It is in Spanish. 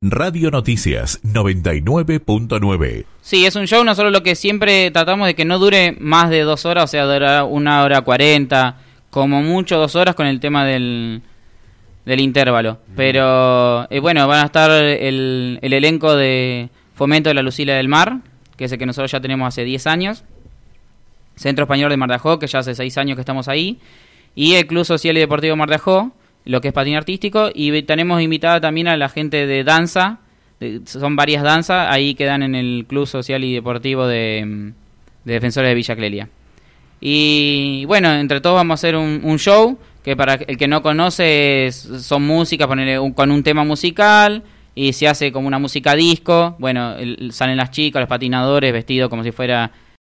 Radio Noticias 99.9. Sí, es un show, nosotros lo que siempre tratamos de que no dure más de dos horas, o sea, durará una hora cuarenta, como mucho dos horas con el tema del, del intervalo. Mm. Pero eh, bueno, van a estar el, el, elenco de Fomento de la Lucila del Mar, que es el que nosotros ya tenemos hace 10 años. Centro Español de Mardajó, que ya hace seis años que estamos ahí. Y el Club Social y Deportivo Mardajó, lo que es patín artístico. Y tenemos invitada también a la gente de danza, son varias danzas, ahí quedan en el Club Social y Deportivo mm, de, Defensores de Villa Clelia. Y bueno, entre todos vamos a hacer un, show que para el que no conoce son músicas, con un tema musical y se hace como una música disco. Bueno, salen las chicas, los patinadores vestidos como si fuera